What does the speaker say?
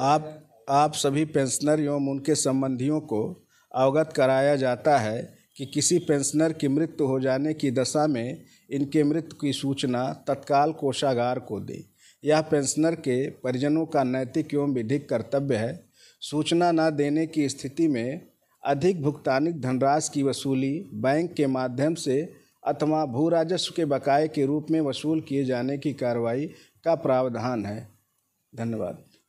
आप आप सभी पेंशनर एवं उनके संबंधियों को अवगत कराया जाता है कि किसी पेंशनर की मृत्यु हो जाने की दशा में इनके मृत्यु की सूचना तत्काल कोषागार को दें यह पेंशनर के परिजनों का नैतिक एवं विधिक कर्तव्य है सूचना न देने की स्थिति में अधिक भुगतानिक धनराशि की वसूली बैंक के माध्यम से अथवा भू राजस्व के बकाए के रूप में वसूल किए जाने की कार्रवाई का प्रावधान है धन्यवाद